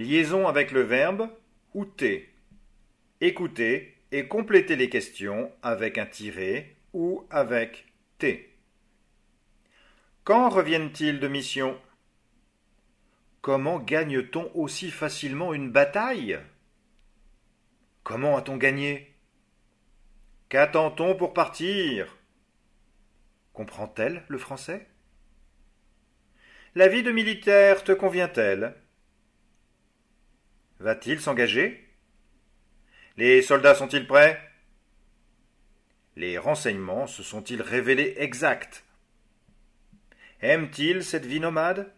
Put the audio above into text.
Liaison avec le verbe outer. Écoutez et complétez les questions avec un tiré ou avec T. Quand reviennent-ils de mission Comment gagne-t-on aussi facilement une bataille Comment a-t-on gagné Qu'attend-on pour partir Comprend-elle le français La vie de militaire te convient-elle Va-t-il s'engager Les soldats sont-ils prêts Les renseignements se sont-ils révélés exacts Aime-t-il cette vie nomade